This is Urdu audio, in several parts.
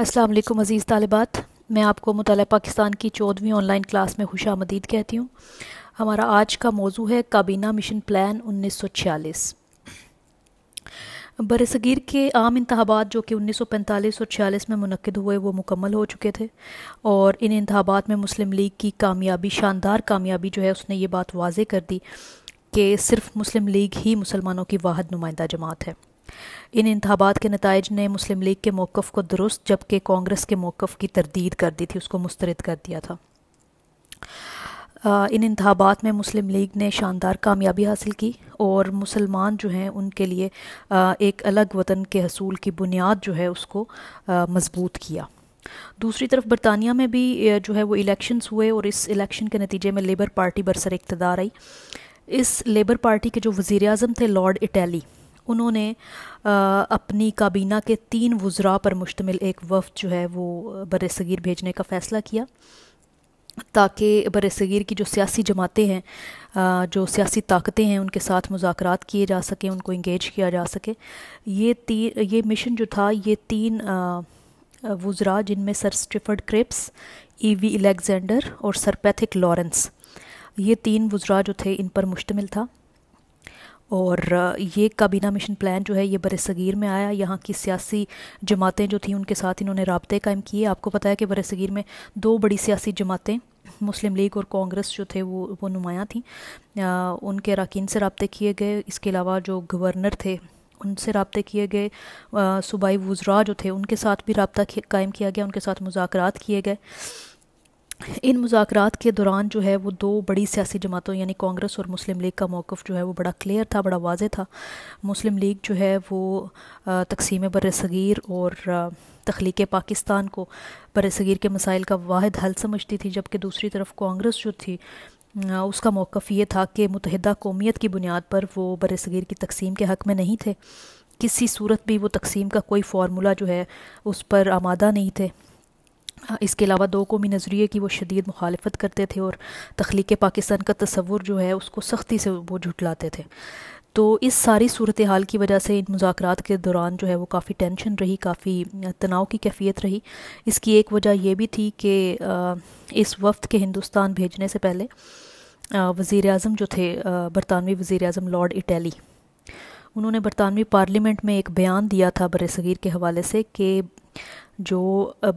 السلام علیکم عزیز طالبات میں آپ کو مطالعہ پاکستان کی چودھویں آن لائن کلاس میں خوش آمدید کہتی ہوں ہمارا آج کا موضوع ہے کابینہ مشن پلان انیس سو چھیالیس بر صغیر کے عام انتخابات جو کہ انیس سو پینتالیس اور چھیالیس میں منعقد ہوئے وہ مکمل ہو چکے تھے اور ان انتخابات میں مسلم لیگ کی کامیابی شاندار کامیابی جو ہے اس نے یہ بات واضح کر دی کہ صرف مسلم لیگ ہی مسلمانوں کی واحد نمائندہ جماعت ہے ان انتخابات کے نتائج نے مسلم لیگ کے موقف کو درست جبکہ کانگریس کے موقف کی تردید کر دی تھی اس کو مسترد کر دیا تھا ان انتخابات میں مسلم لیگ نے شاندار کامیابی حاصل کی اور مسلمان جو ہیں ان کے لیے ایک الگ وطن کے حصول کی بنیاد جو ہے اس کو مضبوط کیا دوسری طرف برطانیہ میں بھی جو ہے وہ الیکشنز ہوئے اور اس الیکشن کے نتیجے میں لیبر پارٹی برسر اقتدار آئی اس لیبر پارٹی کے جو وزیر اعظم تھے لارڈ اٹیلی انہوں نے اپنی کابینہ کے تین وزراء پر مشتمل ایک وفد جو ہے وہ بر صغیر بھیجنے کا فیصلہ کیا تاکہ بر صغیر کی جو سیاسی جماعتیں ہیں جو سیاسی طاقتیں ہیں ان کے ساتھ مذاکرات کیے جا سکیں ان کو انگیج کیا جا سکے یہ تین یہ مشن جو تھا یہ تین وزراء جن میں سر اسٹیفرڈ کرپس ای وی الیگزینڈر اور سر پیتھک لارنس یہ تین وزراء جو تھے ان پر مشتمل تھا اور یہ کابینہ مشن پلان جو ہے یہ بر صغیر میں آیا یہاں کی سیاسی جماعتیں جو تھیں ان کے ساتھ انہوں نے رابطے قائم کیے آپ کو پتا ہے کہ بر صغیر میں دو بڑی سیاسی جماعتیں مسلم لیگ اور کانگریس جو تھے وہ وہ نمایاں تھیں ان کے اراکین سے رابطے کیے گئے اس کے علاوہ جو گورنر تھے ان سے رابطے کیے گئے صوبائی وزراء جو تھے ان کے ساتھ بھی رابطہ قائم کیا گیا ان کے ساتھ مذاکرات کیے گئے ان مذاکرات کے دوران جو ہے وہ دو بڑی سیاسی جماعتوں یعنی کانگریس اور مسلم لیگ کا موقف جو ہے وہ بڑا کلیئر تھا بڑا واضح تھا مسلم لیگ جو ہے وہ تقسیم بر صغیر اور تخلیق پاکستان کو بر صغیر کے مسائل کا واحد حل سمجھتی تھی جبکہ دوسری طرف کانگریس جو تھی اس کا موقف یہ تھا کہ متحدہ قومیت کی بنیاد پر وہ بر صغیر کی تقسیم کے حق میں نہیں تھے کسی صورت بھی وہ تقسیم کا کوئی فارمولا جو ہے اس پر آمادہ نہیں تھے اس کے علاوہ دو قومی نظریے کی وہ شدید مخالفت کرتے تھے اور تخلیق پاکستان کا تصور جو ہے اس کو سختی سے وہ جھٹلاتے تھے تو اس ساری صورتحال کی وجہ سے ان مذاکرات کے دوران جو ہے وہ کافی ٹینشن رہی کافی تناؤ کی کیفیت رہی اس کی ایک وجہ یہ بھی تھی کہ اس وفد کے ہندوستان بھیجنے سے پہلے وزیر اعظم جو تھے برطانوی وزیر اعظم لارڈ اٹیلی انہوں نے برطانوی پارلیمنٹ میں ایک بیان دیا تھا برصغیر صغیر کے حوالے سے کہ جو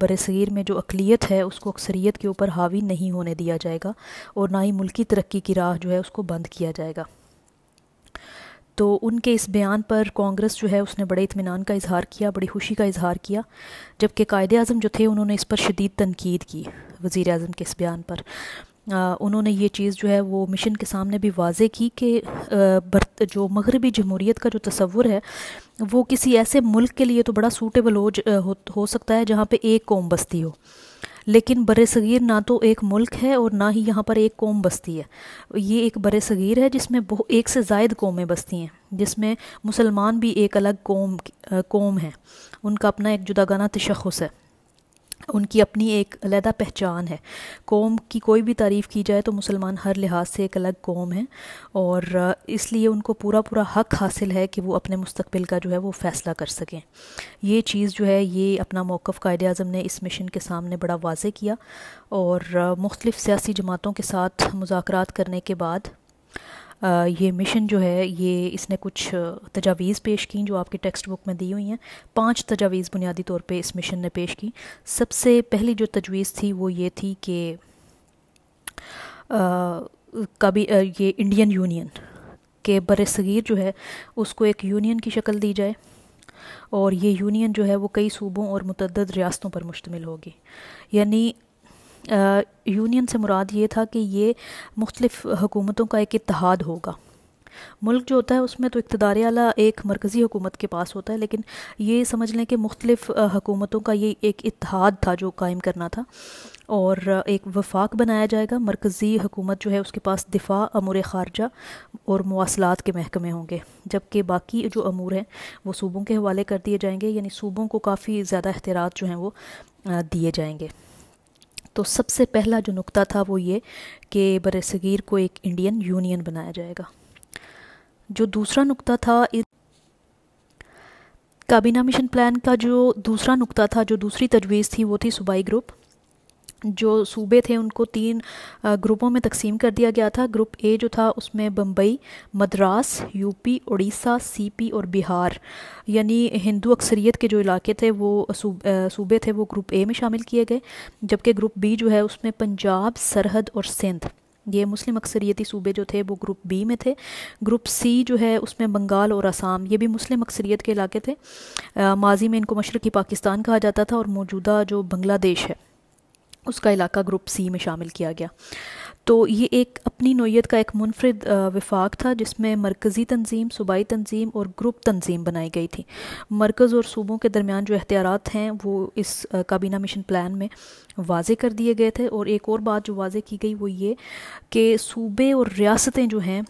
بر صغیر میں جو اقلیت ہے اس کو اکثریت کے اوپر حاوی نہیں ہونے دیا جائے گا اور نہ ہی ملکی ترقی کی راہ جو ہے اس کو بند کیا جائے گا تو ان کے اس بیان پر کانگریس جو ہے اس نے بڑے اطمینان کا اظہار کیا بڑی خوشی کا اظہار کیا جبکہ قائد اعظم جو تھے انہوں نے اس پر شدید تنقید کی وزیر اعظم کے اس بیان پر انہوں نے یہ چیز جو ہے وہ مشن کے سامنے بھی واضح کی کہ جو مغربی جمہوریت کا جو تصور ہے وہ کسی ایسے ملک کے لیے تو بڑا سوٹیبل ہو سکتا ہے جہاں پہ ایک قوم بستی ہو لیکن بر صغیر نہ تو ایک ملک ہے اور نہ ہی یہاں پر ایک قوم بستی ہے یہ ایک بر صغیر ہے جس میں ایک سے زائد قومیں بستی ہیں جس میں مسلمان بھی ایک الگ قوم قوم ہیں ان کا اپنا ایک جداگانہ تشخص ہے ان کی اپنی ایک علیحدہ پہچان ہے قوم کی کوئی بھی تعریف کی جائے تو مسلمان ہر لحاظ سے ایک الگ قوم ہے اور اس لیے ان کو پورا پورا حق حاصل ہے کہ وہ اپنے مستقبل کا جو ہے وہ فیصلہ کر سکیں یہ چیز جو ہے یہ اپنا موقف قائد اعظم نے اس مشن کے سامنے بڑا واضح کیا اور مختلف سیاسی جماعتوں کے ساتھ مذاکرات کرنے کے بعد یہ مشن جو ہے یہ اس نے کچھ تجاویز پیش کیں جو آپ کی ٹیکسٹ بک میں دی ہوئی ہیں پانچ تجاویز بنیادی طور پہ اس مشن نے پیش کی سب سے پہلی جو تجویز تھی وہ یہ تھی کہ کبھی یہ انڈین یونین کے بر صغیر جو ہے اس کو ایک یونین کی شکل دی جائے اور یہ یونین جو ہے وہ کئی صوبوں اور متعدد ریاستوں پر مشتمل ہوگی یعنی یونین سے مراد یہ تھا کہ یہ مختلف حکومتوں کا ایک اتحاد ہوگا ملک جو ہوتا ہے اس میں تو اقتدار اعلیٰ ایک مرکزی حکومت کے پاس ہوتا ہے لیکن یہ سمجھ لیں کہ مختلف حکومتوں کا یہ ایک اتحاد تھا جو قائم کرنا تھا اور ایک وفاق بنایا جائے گا مرکزی حکومت جو ہے اس کے پاس دفاع امور خارجہ اور مواصلات کے محکمے ہوں گے جبکہ باقی جو امور ہیں وہ صوبوں کے حوالے کر دیے جائیں گے یعنی صوبوں کو کافی زیادہ اختیارات جو ہیں وہ دیے جائیں گے تو سب سے پہلا جو نقطہ تھا وہ یہ کہ بر صغیر کو ایک انڈین یونین بنایا جائے گا جو دوسرا نقطہ تھا کابینہ مشن پلان کا جو دوسرا نقطہ تھا جو دوسری تجویز تھی وہ تھی صوبائی گروپ جو صوبے تھے ان کو تین گروپوں میں تقسیم کر دیا گیا تھا گروپ اے جو تھا اس میں Bombay Madras U P Orissa C P اور بہار یعنی ہندو اکثریت کے جو علاقے تھے وہ صوبے تھے وہ گروپ اے میں شامل کیے گئے جبکہ گروپ بی جو ہے اس میں پنجاب سرحد اور سندھ یہ مسلم اکثریتی صوبے جو تھے وہ گروپ بی میں تھے گروپ سی جو ہے اس میں بنگال اور آسام یہ بھی مسلم اکثریت کے علاقے تھے ماضی میں ان کو مشرقی پاکستان کہا جاتا تھا اور موجودہ جو بنگلہ دیش ہے اس کا علاقہ گروپ سی میں شامل کیا گیا تو یہ ایک اپنی نوعیت کا ایک منفرد وفاق تھا جس میں مرکزی تنظیم صوبائی تنظیم اور گروپ تنظیم بنائی گئی تھی مرکز اور صوبوں کے درمیان جو اختیارات ہیں وہ اس کابینہ مشن پلان میں واضح کر دیے گئے تھے اور ایک اور بات جو واضح کی گئی وہ یہ کہ صوبے اور ریاستیں جو ہیں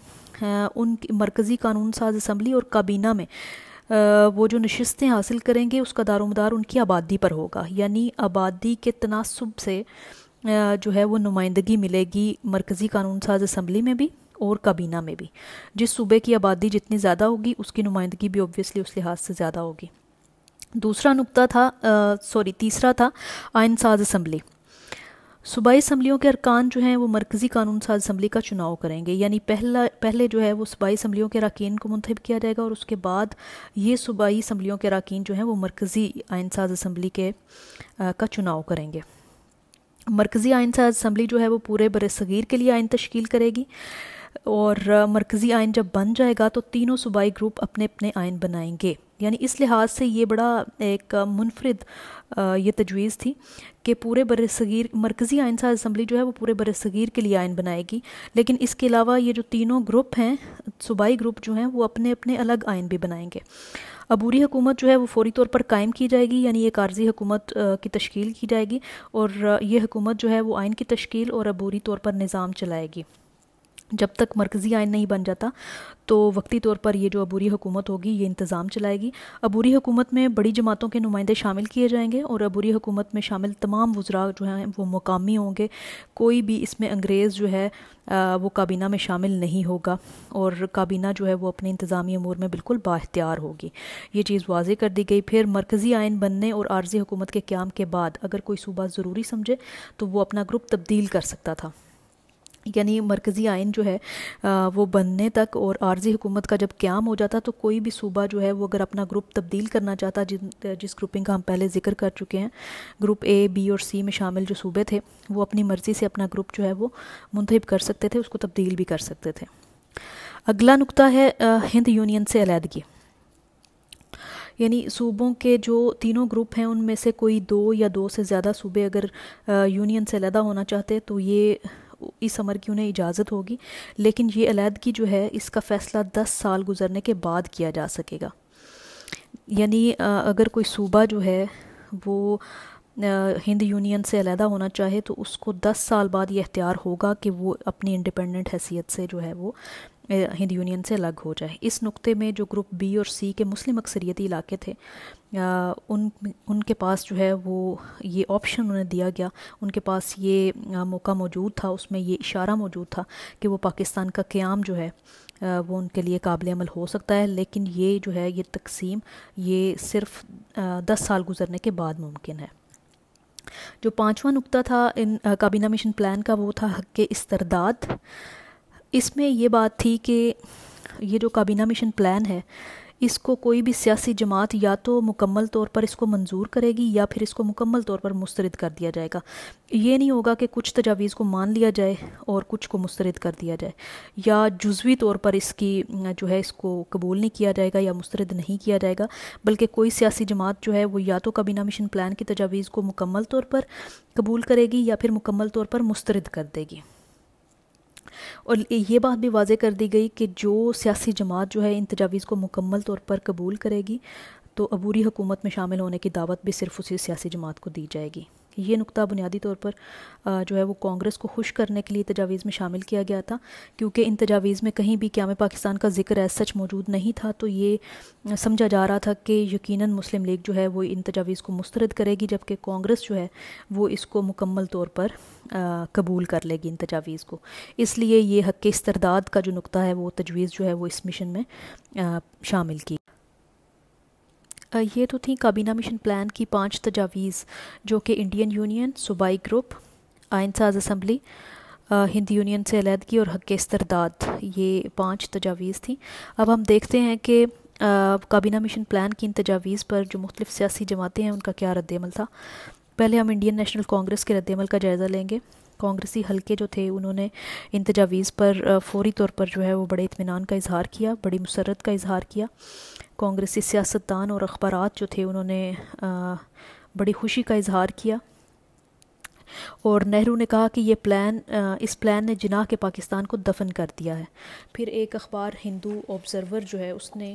ان مرکزی قانون ساز اسمبلی اور کابینہ میں وہ جو نشستیں حاصل کریں گے اس کا دار و مدار ان کی آبادی پر ہوگا یعنی آبادی کے تناسب سے جو ہے وہ نمائندگی ملے گی مرکزی قانون ساز اسمبلی میں بھی اور کابینہ میں بھی جس صوبے کی آبادی جتنی زیادہ ہوگی اس کی نمائندگی بھی اوبویسلی اس لحاظ سے زیادہ ہوگی دوسرا نقطہ تھا سوری تیسرا تھا آئین ساز اسمبلی صوبائی اسمبلیوں کے ارکان جو ہیں وہ مرکزی قانون ساز اسمبلی کا چناؤ کریں گے یعنی پہلا پہلے جو ہے وہ صوبائی اسمبلیوں کے اراکین کو منتخب کیا جائے گا اور اس کے بعد یہ صوبائی اسمبلیوں کے اراکین جو ہیں وہ مرکزی آئین ساز اسمبلی کے کا چناؤ کریں گے مرکزی آئین ساز اسمبلی جو ہے وہ پورے بر صغیر کے لیے آئین تشکیل کرے گی اور مرکزی آئین جب بن جائے گا تو تینوں صوبائی گروپ اپنے اپنے آئین بنائیں گے یعنی اس لحاظ سے یہ بڑا ایک منفرد یہ تجویز تھی کہ پورے بر صغیر مرکزی ساز اسمبلی جو ہے وہ پورے بر صغیر کے لیے آئین بنائے گی لیکن اس کے علاوہ یہ جو تینوں گروپ ہیں صوبائی گروپ جو ہیں وہ اپنے اپنے الگ آئین بھی بنائیں گے عبوری حکومت جو ہے وہ فوری طور پر قائم کی جائے گی یعنی یہ عارضی حکومت کی تشکیل کی جائے گی اور یہ حکومت جو ہے وہ آئین کی تشکیل اور عبوری طور پر نظام چلائے گی جب تک مرکزی آئین نہیں بن جاتا تو وقتی طور پر یہ جو عبوری حکومت ہوگی یہ انتظام چلائے گی عبوری حکومت میں بڑی جماعتوں کے نمائندے شامل کیے جائیں گے اور عبوری حکومت میں شامل تمام وزراء جو ہیں وہ مقامی ہوں گے کوئی بھی اس میں انگریز جو ہے وہ کابینہ میں شامل نہیں ہوگا اور کابینہ جو ہے وہ اپنے انتظامی امور میں بالکل با اختیار ہوگی یہ چیز واضح کر دی گئی پھر مرکزی آئین بننے اور عارضی حکومت کے قیام کے بعد اگر کوئی صوبہ ضروری سمجھے تو وہ اپنا گروپ تبدیل کر سکتا تھا یعنی مرکزی آئین جو ہے وہ بننے تک اور عارضی حکومت کا جب قیام ہو جاتا تو کوئی بھی صوبہ جو ہے وہ اگر اپنا گروپ تبدیل کرنا چاہتا جن جس گروپنگ کا ہم پہلے ذکر کر چکے ہیں گروپ اے بی اور سی میں شامل جو صوبے تھے وہ اپنی مرضی سے اپنا گروپ جو ہے وہ منتخب کر سکتے تھے اس کو تبدیل بھی کر سکتے تھے اگلا نقطہ ہے ہند یونین سے علیحدگی یعنی صوبوں کے جو تینوں گروپ ہیں ان میں سے کوئی دو یا دو سے زیادہ صوبے اگر یونین سے علیحدہ ہونا چاہتے تو یہ اس عمر کی انہیں اجازت ہوگی لیکن یہ علیحدگی جو ہے اس کا فیصلہ دس سال گزرنے کے بعد کیا جا سکے گا یعنی اگر کوئی صوبہ جو ہے وہ ہند یونین سے علیحدہ ہونا چاہے تو اس کو دس سال بعد یہ اختیار ہوگا کہ وہ اپنی انڈیپینڈنٹ حیثیت سے جو ہے وہ ہند یونین سے الگ ہو جائے اس نقطے میں جو گروپ بی اور سی کے مسلم اکثریتی علاقے تھے ان ان کے پاس جو ہے وہ یہ آپشن انہیں دیا گیا ان کے پاس یہ موقع موجود تھا اس میں یہ اشارہ موجود تھا کہ وہ پاکستان کا قیام جو ہے وہ ان کے لیے قابل عمل ہو سکتا ہے لیکن یہ جو ہے یہ تقسیم یہ صرف دس سال گزرنے کے بعد ممکن ہے جو پانچواں نقطہ تھا ان کابینہ مشن پلان کا وہ تھا حق کے استرداد اس میں یہ بات تھی کہ یہ جو کابینہ مشن پلان ہے اس کو کوئی بھی سیاسی جماعت یا تو مکمل طور پر اس کو منظور کرے گی یا پھر اس کو مکمل طور پر مسترد کر دیا جائے گا یہ نہیں ہوگا کہ کچھ تجاویز کو مان لیا جائے اور کچھ کو مسترد کر دیا جائے یا جزوی طور پر اس کی جو ہے اس کو قبول نہیں کیا جائے گا یا مسترد نہیں کیا جائے گا بلکہ کوئی سیاسی جماعت جو ہے وہ یا تو کابینہ مشن پلان کی تجاویز کو مکمل طور پر قبول کرے گی یا پھر مکمل طور پر مسترد کر دے گی اور یہ بات بھی واضح کر دی گئی کہ جو سیاسی جماعت جو ہے ان تجاویز کو مکمل طور پر قبول کرے گی تو عبوری حکومت میں شامل ہونے کی دعوت بھی صرف اسی سیاسی جماعت کو دی جائے گی یہ نقطہ بنیادی طور پر جو ہے وہ کانگریس کو خوش کرنے کے لیے تجاویز میں شامل کیا گیا تھا کیونکہ ان تجاویز میں کہیں بھی قیام پاکستان کا ذکر ایس سچ موجود نہیں تھا تو یہ سمجھا جا رہا تھا کہ یقیناً مسلم لیگ جو ہے وہ ان تجاویز کو مسترد کرے گی جبکہ کانگریس جو ہے وہ اس کو مکمل طور پر قبول کر لے گی ان تجاویز کو اس لیے یہ حق استرداد کا جو نقطہ ہے وہ تجویز جو ہے وہ اس مشن میں شامل کی یہ تو تھیں کابینہ مشن پلان کی پانچ تجاویز جو کہ انڈین یونین صوبائی گروپ آئین ساز اسمبلی ہندی یونین سے علیحدگی اور حق استرداد یہ پانچ تجاویز تھیں اب ہم دیکھتے ہیں کہ کابینہ مشن پلان کی ان تجاویز پر جو مختلف سیاسی جماعتیں ہیں ان کا کیا رد عمل تھا پہلے ہم انڈین نیشنل کانگریس کے رد عمل کا جائزہ لیں گے کانگریسی حلقے جو تھے انہوں نے ان تجاویز پر فوری طور پر جو ہے وہ بڑے اطمینان کا اظہار کیا بڑی مسرت کا اظہار کیا کانگریسی سیاستدان اور اخبارات جو تھے انہوں نے بڑی خوشی کا اظہار کیا اور نہرو نے کہا کہ یہ پلان اس پلان نے جناح کے پاکستان کو دفن کر دیا ہے پھر ایک اخبار ہندو آبزرور جو ہے اس نے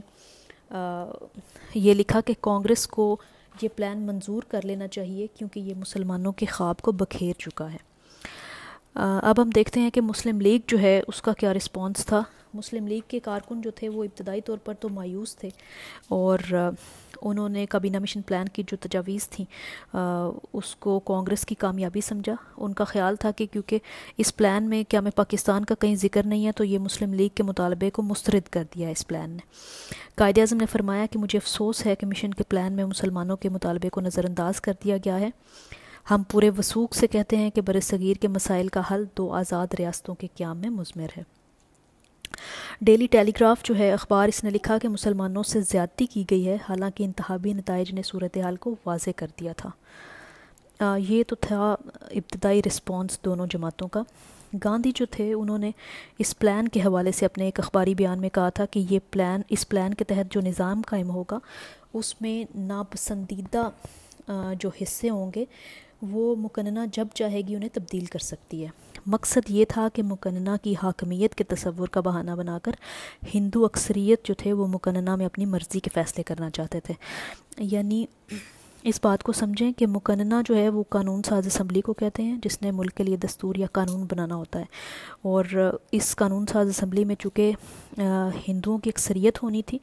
یہ لکھا کہ کانگریس کو یہ پلان منظور کر لینا چاہیے کیونکہ یہ مسلمانوں کے خواب کو بکھیر چکا ہے اب ہم دیکھتے ہیں کہ مسلم لیگ جو ہے اس کا کیا رسپانس تھا مسلم لیگ کے کارکن جو تھے وہ ابتدائی طور پر تو مایوس تھے اور انہوں نے کابینہ مشن پلان کی جو تجاویز تھیں اس کو کانگریس کی کامیابی سمجھا ان کا خیال تھا کہ کیونکہ اس پلان میں کیا میں پاکستان کا کہیں ذکر نہیں ہے تو یہ مسلم لیگ کے مطالبے کو مسترد کر دیا اس پلان نے قائد اعظم نے فرمایا کہ مجھے افسوس ہے کہ مشن کے پلان میں مسلمانوں کے مطالبے کو نظر انداز کر دیا گیا ہے ہم پورے وسوخ سے کہتے ہیں کہ برصغیر کے مسائل کا حل دو آزاد ریاستوں کے قیام میں مضمر ہے ڈیلی ٹیلی گراف جو ہے اخبار اس نے لکھا کہ مسلمانوں سے زیادتی کی گئی ہے حالانکہ انتہابی نتائج نے صورتحال کو واضح کر دیا تھا یہ تو تھا ابتدائی رسپانس دونوں جماعتوں کا گاندھی جو تھے انہوں نے اس پلان کے حوالے سے اپنے ایک اخباری بیان میں کہا تھا کہ یہ پلان اس پلان کے تحت جو نظام قائم ہوگا اس میں ناپسندیدہ جو حصے ہوں گے وہ مکننہ جب چاہے گی انہیں تبدیل کر سکتی ہے مقصد یہ تھا کہ مکننہ کی حاکمیت کے تصور کا بہانہ بنا کر ہندو اکثریت جو تھے وہ مکننہ میں اپنی مرضی کے فیصلے کرنا چاہتے تھے یعنی اس بات کو سمجھیں کہ مکننہ جو ہے وہ قانون ساز اسمبلی کو کہتے ہیں جس نے ملک کے لیے دستور یا قانون بنانا ہوتا ہے اور اس قانون ساز اسمبلی میں چونکہ ہندوؤں کی اکثریت ہونی تھی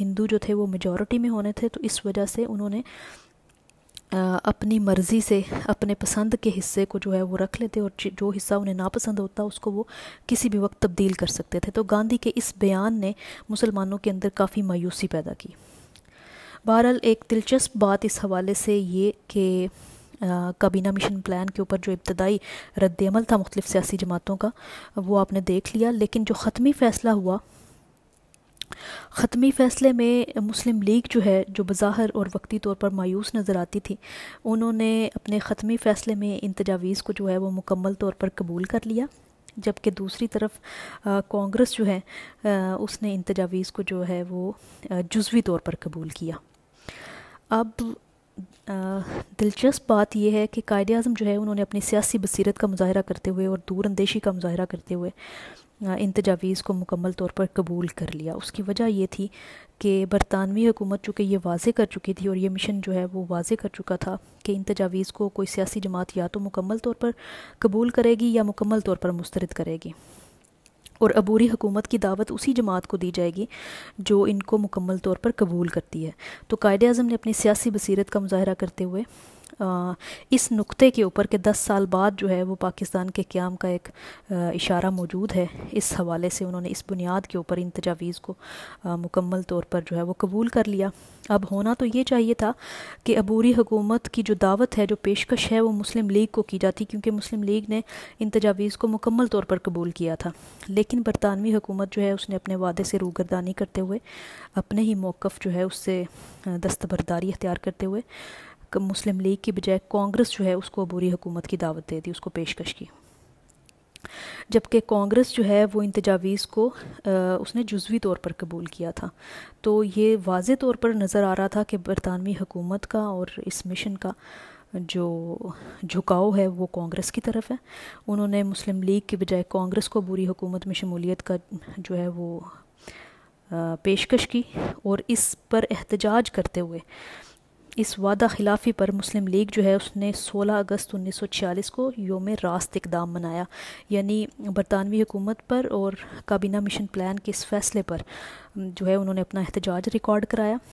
ہندو جو تھے وہ میجورٹی میں ہونے تھے تو اس وجہ سے انہوں نے اپنی مرضی سے اپنے پسند کے حصے کو جو ہے وہ رکھ لیتے اور جو حصہ انہیں ناپسند ہوتا اس کو وہ کسی بھی وقت تبدیل کر سکتے تھے تو گاندھی کے اس بیان نے مسلمانوں کے اندر کافی مایوسی پیدا کی بہرحال ایک دلچسپ بات اس حوالے سے یہ کہ کابینہ مشن پلان کے اوپر جو ابتدائی رد عمل تھا مختلف سیاسی جماعتوں کا وہ آپ نے دیکھ لیا لیکن جو ختمی فیصلہ ہوا ختمی فیصلے میں مسلم لیگ جو ہے جو بظاہر اور وقتی طور پر مایوس نظر آتی تھی انہوں نے اپنے ختمی فیصلے میں ان تجاویز کو جو ہے وہ مکمل طور پر قبول کر لیا جبکہ دوسری طرف کانگریس جو ہے اس نے ان تجاویز کو جو ہے وہ جزوی طور پر قبول کیا اب دلچسپ بات یہ ہے کہ قائد اعظم جو ہے انہوں نے اپنی سیاسی بصیرت کا مظاہرہ کرتے ہوئے اور دور اندیشی کا مظاہرہ کرتے ہوئے ان تجاویز کو مکمل طور پر قبول کر لیا اس کی وجہ یہ تھی کہ برطانوی حکومت چونکہ یہ واضح کر چکی تھی اور یہ مشن جو ہے وہ واضح کر چکا تھا کہ ان تجاویز کو کوئی سیاسی جماعت یا تو مکمل طور پر قبول کرے گی یا مکمل طور پر مسترد کرے گی اور عبوری حکومت کی دعوت اسی جماعت کو دی جائے گی جو ان کو مکمل طور پر قبول کرتی ہے تو قائد اعظم نے اپنی سیاسی بصیرت کا مظاہرہ کرتے ہوئے اس نقطے کے اوپر کہ دس سال بعد جو ہے وہ پاکستان کے قیام کا ایک اشارہ موجود ہے اس حوالے سے انہوں نے اس بنیاد کے اوپر ان تجاویز کو مکمل طور پر جو ہے وہ قبول کر لیا اب ہونا تو یہ چاہیے تھا کہ عبوری حکومت کی جو دعوت ہے جو پیشکش ہے وہ مسلم لیگ کو کی جاتی کیونکہ مسلم لیگ نے ان تجاویز کو مکمل طور پر قبول کیا تھا لیکن برطانوی حکومت جو ہے اس نے اپنے وعدے سے روگردانی کرتے ہوئے اپنے ہی موقف جو ہے اس سے دستبرداری اختیار کرتے ہوئے مسلم لیگ کی بجائے کانگریس جو ہے اس کو عبوری حکومت کی دعوت دے دی اس کو پیشکش کی جبکہ کانگریس جو ہے وہ ان تجاویز کو اس نے جزوی طور پر قبول کیا تھا تو یہ واضح طور پر نظر آ رہا تھا کہ برطانوی حکومت کا اور اس مشن کا جو جھکاؤ ہے وہ کانگریس کی طرف ہے انہوں نے مسلم لیگ کی بجائے کانگریس کو بری حکومت میں شمولیت کا جو ہے وہ پیشکش کی اور اس پر احتجاج کرتے ہوئے اس وعدہ خلافی پر مسلم لیگ جو ہے اس نے سولہ اگست انیس سو چھیالیس کو یوم راست اقدام منایا یعنی برطانوی حکومت پر اور کابینہ مشن پلان کے اس فیصلے پر جو ہے انہوں نے اپنا احتجاج ریکارڈ کرایا